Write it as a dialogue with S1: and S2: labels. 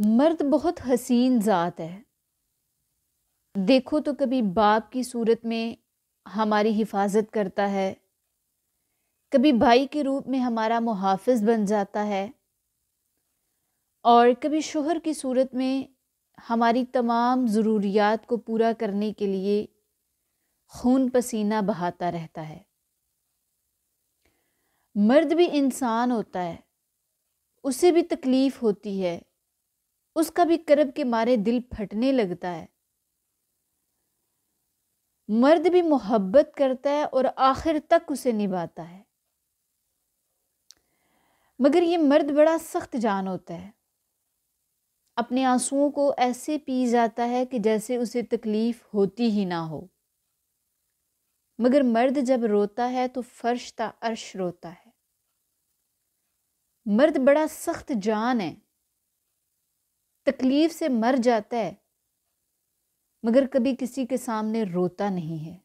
S1: मर्द बहुत हसीन ज़ात है देखो तो कभी बाप की सूरत में हमारी हिफाजत करता है कभी भाई के रूप में हमारा मुहाफ़ बन जाता है और कभी शोहर की सूरत में हमारी तमाम ज़रूरियात को पूरा करने के लिए खून पसीना बहाता रहता है मर्द भी इंसान होता है उसे भी तकलीफ़ होती है उसका भी कर्ब के मारे दिल फटने लगता है मर्द भी मोहब्बत करता है और आखिर तक उसे निभाता है मगर ये मर्द बड़ा सख्त जान होता है अपने आंसुओं को ऐसे पी जाता है कि जैसे उसे तकलीफ होती ही ना हो मगर मर्द जब रोता है तो फर्श ता अर्श रोता है मर्द बड़ा सख्त जान है तकलीफ से मर जाता है मगर कभी किसी के सामने रोता नहीं है